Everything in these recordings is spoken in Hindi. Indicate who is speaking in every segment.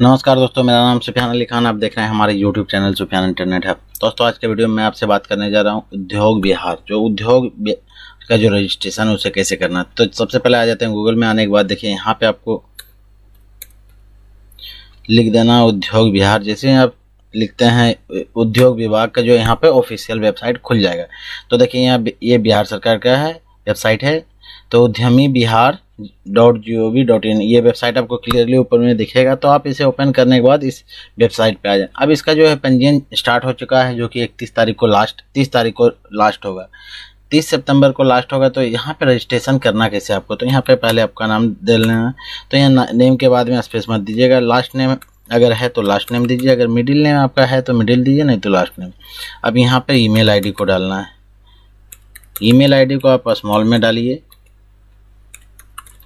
Speaker 1: नमस्कार दोस्तों मेरा नाम सुफियान अली खान आप देख रहे हैं हमारे YouTube चैनल सुफियान इंटरनेट है दोस्तों आज के वीडियो में मैं आपसे बात करने जा रहा हूँ उद्योग बिहार जो उद्योग का जो रजिस्ट्रेशन है उसे कैसे करना है तो सबसे पहले आ जाते हैं गूगल में आने के बाद देखिए यहाँ पे आपको लिख देना उद्योग बिहार जैसे आप लिखते हैं उद्योग विभाग का जो यहाँ पर ऑफिशियल वेबसाइट खुल जाएगा तो देखिए यहाँ ये बिहार सरकार का है वेबसाइट है तो Udyami Bihar dot G O V dot in ये वेबसाइट आपको क्लियरली ऊपर में दिखेगा तो आप इसे ओपन करने के बाद इस वेबसाइट पे आ जाए अब इसका जो है पंजीयन स्टार्ट हो चुका है जो कि इकतीस तारीख को लास्ट तीस तारीख को लास्ट होगा तीस सितंबर को लास्ट होगा तो यहाँ पे रजिस्ट्रेशन करना कैसे आपको तो यहाँ पे पहले आपका नाम दे लेना तो यहाँ नेम के बाद में स्पेस मत दीजिएगा लास्ट नेम अगर है तो लास्ट नेम दीजिए अगर मिडिल नेम आपका है तो मिडिल दीजिए नहीं तो लास्ट नेम अब यहाँ पर ई मेल को डालना है ई मेल को आप स्मॉल में डालिए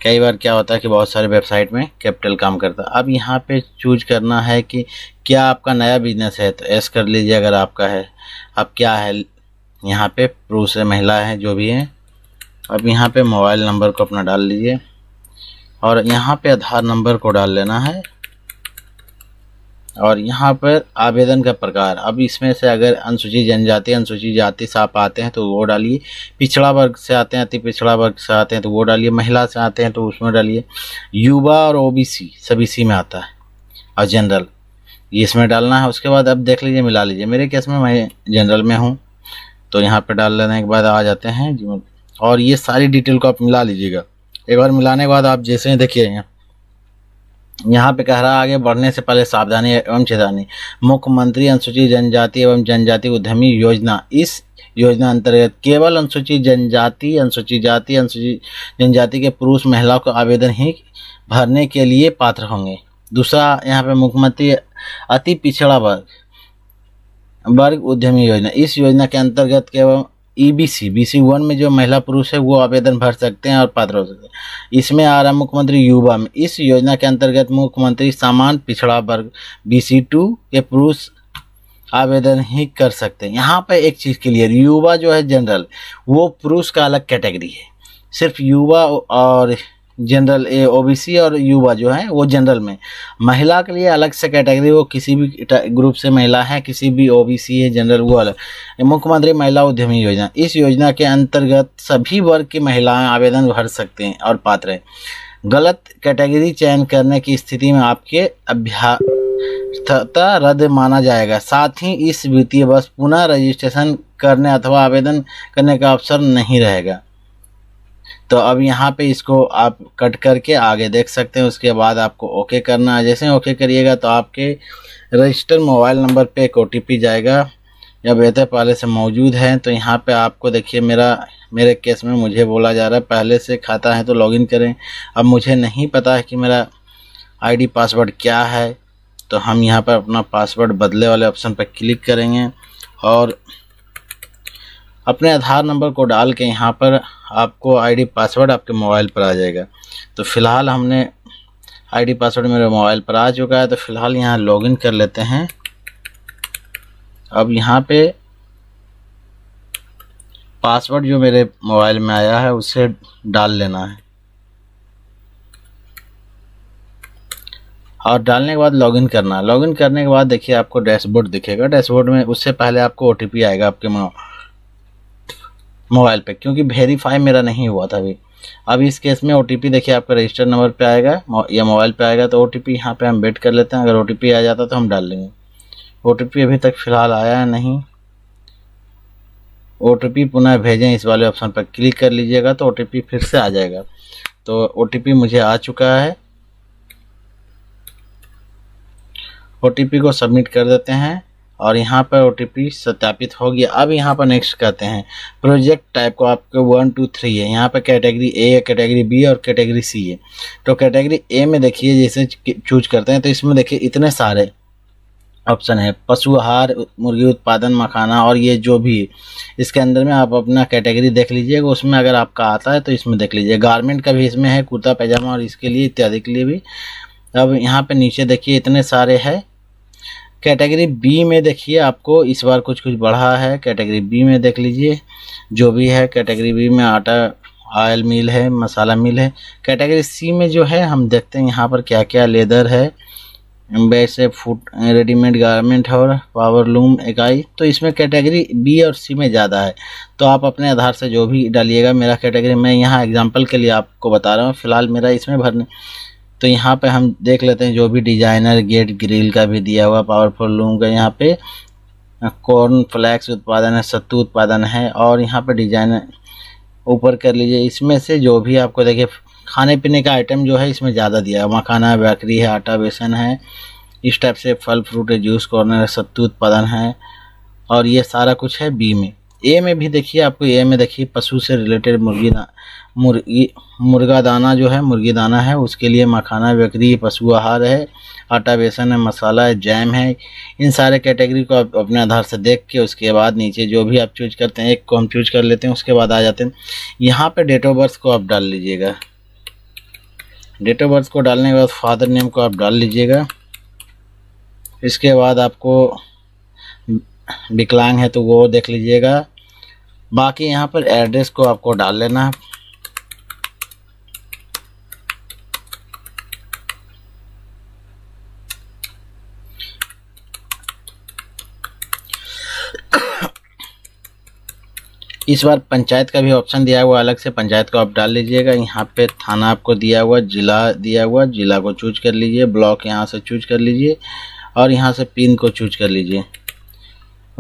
Speaker 1: कई बार क्या होता है कि बहुत सारे वेबसाइट में कैपिटल काम करता है अब यहाँ पे चूज करना है कि क्या आपका नया बिजनेस है तो एस कर लीजिए अगर आपका है अब क्या है यहाँ पे पुरुष है महिला है जो भी है अब यहाँ पे मोबाइल नंबर को अपना डाल लीजिए और यहाँ पे आधार नंबर को डाल लेना है और यहाँ पर आवेदन का प्रकार अब इसमें से अगर अनुसूचित जनजाति अनुसूचित जाति से आप आते हैं तो वो डालिए पिछड़ा वर्ग से आते हैं अति पिछड़ा वर्ग से आते हैं तो वो डालिए महिला से आते हैं तो उसमें डालिए युवा और ओबीसी सब इसी में आता है और जनरल ये इसमें डालना है उसके बाद अब देख लीजिए मिला लीजिए मेरे केस में मैं जनरल में हूँ तो यहाँ पर डाल लेने के बाद आ जाते हैं और ये सारी डिटेल को आप मिला लीजिएगा एक बार मिलाने के बाद आप जैसे देखिए यहाँ यहाँ पे कह रहा आगे बढ़ने से पहले सावधानी एवं चेतावनी मुख्यमंत्री अनुसूचित जनजाति एवं जनजाति उद्यमी योजना इस योजना अंतर्गत केवल अनुसूचित जनजाति अनुसूचित जाति अनुसूचित जनजाति के पुरुष महिलाओं को आवेदन ही भरने के लिए पात्र होंगे दूसरा यहाँ पे मुख्यमंत्री अति पिछड़ा वर्ग वर्ग उद्यमी योजना इस योजना के अंतर्गत केवल ईबीसी बीसी वन में जो महिला पुरुष है वो आवेदन भर सकते हैं और पात्र हो सकते हैं इसमें आ रहा मुख्यमंत्री युवा में इस योजना के अंतर्गत मुख्यमंत्री सामान पिछड़ा वर्ग बीसी टू के पुरुष आवेदन ही कर सकते हैं यहाँ पर एक चीज़ क्लियर युवा जो है जनरल वो पुरुष का अलग कैटेगरी है सिर्फ युवा और जनरल ए ओबीसी और युवा जो है वो जनरल में महिला के लिए अलग से कैटेगरी वो किसी भी ग्रुप से महिला है किसी भी ओबीसी है जनरल वो अलग मुख्यमंत्री महिला उद्यमी योजना इस योजना के अंतर्गत सभी वर्ग की महिलाएं आवेदन भर सकते हैं और पात्र हैं गलत कैटेगरी चयन करने की स्थिति में आपके अभ्या रद्द माना जाएगा साथ ही इस वित्तीय वर्ष पुनः रजिस्ट्रेशन करने अथवा आवेदन करने का अवसर नहीं रहेगा तो अब यहाँ पे इसको आप कट करके आगे देख सकते हैं उसके बाद आपको ओके करना है जैसे ओके करिएगा तो आपके रजिस्टर मोबाइल नंबर पे एक ओ जाएगा या बेहतर पहले से मौजूद है तो यहाँ पे आपको देखिए मेरा मेरे केस में मुझे बोला जा रहा है पहले से खाता है तो लॉगिन करें अब मुझे नहीं पता है कि मेरा आईडी पासवर्ड क्या है तो हम यहाँ पर अपना पासवर्ड बदले वाले ऑप्शन पर क्लिक करेंगे और अपने आधार नंबर को डाल के यहाँ पर आपको आईडी पासवर्ड आपके मोबाइल पर आ जाएगा तो फ़िलहाल हमने आईडी पासवर्ड मेरे मोबाइल पर आ चुका है तो फ़िलहाल यहाँ लॉगिन कर लेते हैं अब यहाँ पे पासवर्ड जो मेरे मोबाइल में आया है उसे डाल लेना है और डालने के बाद लॉगिन करना लॉगिन करने के बाद देखिए आपको डैशबोर्ड दिखेगा डैशबोर्ड में उससे पहले आपको ओ आएगा आपके मोबाइल पे क्योंकि वेरीफाई मेरा नहीं हुआ था अभी अब इस केस में ओ देखिए आपका रजिस्टर नंबर पे आएगा या मोबाइल पे आएगा तो ओ टी यहाँ पर हम वेट कर लेते हैं अगर ओ आ जाता तो हम डाल लेंगे ओ अभी तक फ़िलहाल आया है नहीं ओ पुनः भेजें इस वाले ऑप्शन पर क्लिक कर लीजिएगा तो ओ फिर से आ जाएगा तो ओ मुझे आ चुका है ओ को सबमिट कर देते हैं और यहाँ पर ओ सत्यापित हो गया अब यहाँ पर नेक्स्ट करते हैं प्रोजेक्ट टाइप को आपके वन टू थ्री है यहाँ पर कैटेगरी ए है कैटेगरी बी और कैटेगरी सी है तो कैटेगरी ए में देखिए जैसे चूज करते हैं तो इसमें देखिए इतने सारे ऑप्शन है पशु आहार मुर्गी उत्पादन मखाना और ये जो भी इसके अंदर में आप अपना कैटेगरी देख लीजिएगा उसमें अगर आपका आता है तो इसमें देख लीजिए गारमेंट का भी इसमें है कुर्ता पैजामा और इसके लिए इत्यादि के लिए भी अब यहाँ पे नीचे देखिए इतने सारे हैं कैटेगरी बी में देखिए आपको इस बार कुछ कुछ बढ़ा है कैटेगरी बी में देख लीजिए जो भी है कैटेगरी बी में आटा ऑयल मिल है मसाला मिल है कैटेगरी सी में जो है हम देखते हैं यहाँ पर क्या क्या लेदर है वैसे फूट रेडीमेड गारमेंट और पावर लूम इकाई तो इसमें कैटेगरी बी और सी में ज़्यादा है तो आप अपने आधार से जो भी डालिएगा मेरा कैटेगरी मैं यहाँ एग्जांपल के लिए आपको बता रहा हूँ फ़िलहाल मेरा इसमें भरने तो यहाँ पे हम देख लेते हैं जो भी डिजाइनर गेट ग्रिल का भी दिया हुआ पावरफुल लूम का यहाँ पे कॉर्न फ्लैक्स उत्पादन है सत्तू उत्पादन है और यहाँ पे डिजाइनर ऊपर कर लीजिए इसमें से जो भी आपको देखिए खाने पीने का आइटम जो है इसमें ज़्यादा दिया है मखाना बेकरी है आटा बेसन है इस टाइप से फल फ्रूट जूस कॉर्नर सत्तू उत्पादन है और ये सारा कुछ है बी में ए में भी देखिए आपको ए में देखिए पशु से रिलेटेड मुर्गी मुर्गी मुर्गा दाना जो है मुर्गी दाना है उसके लिए मखाना बकरी पशु आहार है आटा बेसन है मसाला है जैम है इन सारे कैटेगरी को आप अपने आधार से देख के उसके बाद नीचे जो भी आप चूज करते हैं एक को हम चूज कर लेते हैं उसके बाद आ जाते हैं यहाँ पर डेट ऑफ बर्थ को आप डाल लीजिएगा डेट ऑफ बर्थ को डालने के बाद फादर नेम को आप डाल लीजिएगा इसके बाद आपको विकलांग है तो वो देख लीजिएगा बाकी यहाँ पर एड्रेस को आपको डाल लेना है इस बार पंचायत का भी ऑप्शन दिया हुआ अलग से पंचायत को आप डाल लीजिएगा यहाँ पे थाना आपको दिया हुआ जिला दिया हुआ जिला को चूज कर लीजिए ब्लॉक यहाँ से चूज कर लीजिए और यहाँ से पिन को चूज कर लीजिए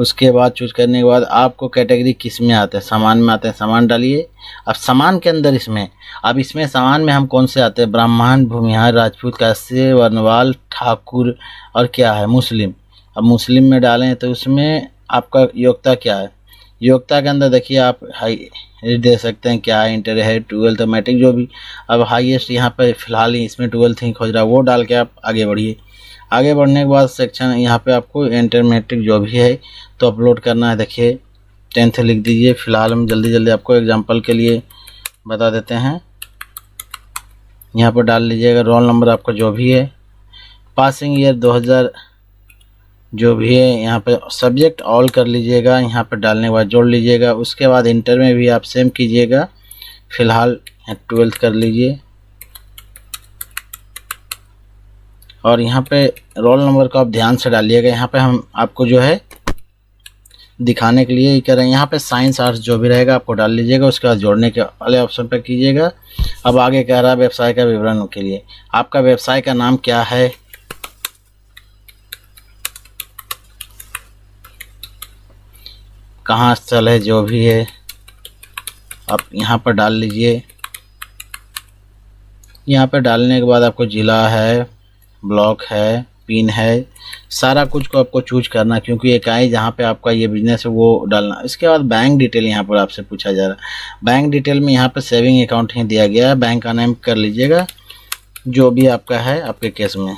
Speaker 1: उसके बाद चूज करने के बाद आपको कैटेगरी किस में आते हैं सामान में आते हैं सामान डालिए अब सामान के अंदर इसमें अब इसमें सामान में हम कौन से आते हैं ब्राह्मण भूमिहार राजपूत कैसे वर्णवाल ठाकुर और क्या है मुस्लिम अब मुस्लिम में डालें तो उसमें आपका योग्यता क्या है योग्यता के अंदर देखिए आप हाई दे सकते हैं क्या इंटर है ट्वेल्थ मैट्रिक जो भी अब हाईएस्ट यहाँ पर फिलहाल ही इसमें ट्वेल्थ ही खोज रहा है वो डाल के आप आगे बढ़िए आगे बढ़ने के बाद सेक्शन यहाँ पे आपको इंटर मेट्रिक जो भी है तो अपलोड करना है देखिए टेंथ लिख दीजिए फिलहाल हम जल्दी जल्दी आपको एग्जाम्पल के लिए बता देते हैं यहाँ पर डाल लीजिएगा रोल नंबर आपका जो भी है पासिंग ईयर 2000 जो भी है यहाँ पर सब्जेक्ट ऑल कर लीजिएगा यहाँ पर डालने के बाद जोड़ लीजिएगा उसके बाद इंटर में भी आप सेम कीजिएगा फ़िलहाल ट्वेल्थ कर लीजिए और यहाँ पे रोल नंबर को आप ध्यान से डालिएगा यहाँ पे हम आपको जो है दिखाने के लिए ही कर रहे हैं यहाँ पे साइंस आर्ट्स जो भी रहेगा आपको डाल लीजिएगा उसके बाद जोड़ने के वाले ऑप्शन पर कीजिएगा अब आगे कह रहा है व्यवसाय का विवरण के लिए आपका व्यवसाय का नाम क्या है कहाँ स्थल है जो भी है आप यहाँ पर डाल लीजिए यहाँ पर डालने के बाद आपको ज़िला है ब्लॉक है पिन है सारा कुछ को आपको चूज करना क्योंकि इकाई जहाँ पे आपका ये बिजनेस है वो डालना इसके बाद बैंक डिटेल यहाँ पर आपसे पूछा जा रहा है बैंक डिटेल में यहाँ पर सेविंग अकाउंट ही दिया गया है बैंक का नाम कर लीजिएगा जो भी आपका है आपके केस में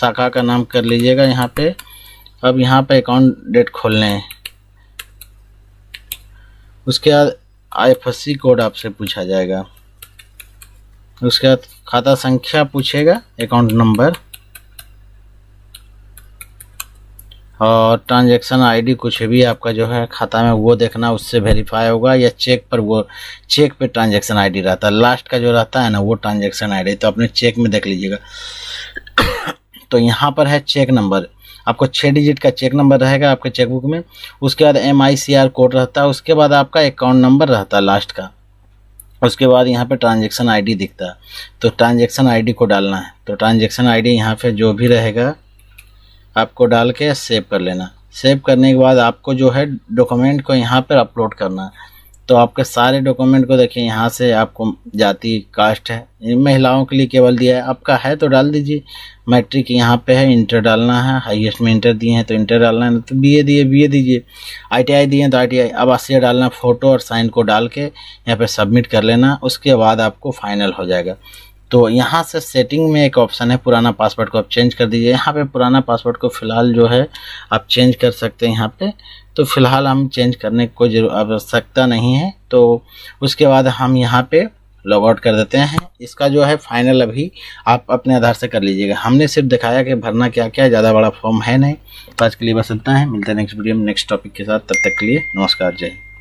Speaker 1: शाखा का नाम कर लीजिएगा यहाँ पे अब यहाँ पे अकाउंट डेट खोल लें उसके बाद आई कोड आपसे पूछा जाएगा उसके बाद खाता संख्या पूछेगा अकाउंट नंबर और ट्रांजैक्शन आईडी कुछ भी आपका जो है खाता में वो देखना उससे वेरीफाई होगा या चेक पर वो चेक पे ट्रांजैक्शन आईडी रहता है लास्ट का जो रहता है ना वो ट्रांजैक्शन आईडी तो अपने चेक में देख लीजिएगा तो यहाँ पर है चेक नंबर आपको छः डिजिट का चेक नंबर रहेगा आपके चेकबुक में उसके बाद M I C R code रहता है उसके बाद आपका अकाउंट नंबर रहता है लास्ट का उसके बाद यहाँ पे ट्रांजेक्शन आईडी दिखता है तो ट्रांजेक्शन आईडी को डालना है तो ट्रांजेक्शन आईडी यहाँ पर जो भी रहेगा आपको डाल के सेव कर लेना सेव करने के बाद आपको जो है डॉक्यूमेंट को यहाँ पर अपलोड करना है तो आपके सारे डॉक्यूमेंट को देखिए यहाँ से आपको जाति कास्ट है महिलाओं के लिए केवल दिया है आपका है तो डाल दीजिए मैट्रिक यहाँ पे है इंटर डालना है हाईएस्ट में इंटर दिए हैं तो इंटर डालना है तो बीए दिए बीए दीजिए आईटीआई दिए हैं तो आईटीआई अब आसिया डालना फ़ोटो और साइन को डाल के यहाँ पर सबमिट कर लेना उसके बाद आपको फाइनल हो जाएगा तो यहाँ से सेटिंग में एक ऑप्शन है पुराना पासवर्ड को आप चेंज कर दीजिए यहाँ पे पुराना पासवर्ड को फ़िलहाल जो है आप चेंज कर सकते हैं यहाँ पे तो फ़िलहाल हम चेंज करने की कोई आवश्यकता नहीं है तो उसके बाद हम यहाँ पे लॉग आउट कर देते हैं इसका जो है फाइनल अभी आप अपने आधार से कर लीजिएगा हमने सिर्फ दिखाया कि भरना क्या क्या ज़्यादा बड़ा फॉर्म है नहीं तो आज के लिए बस इतना है मिलते हैं नेक्स्ट वीडियो में नेक्स्ट टॉपिक के साथ तब तक के लिए नमस्कार जय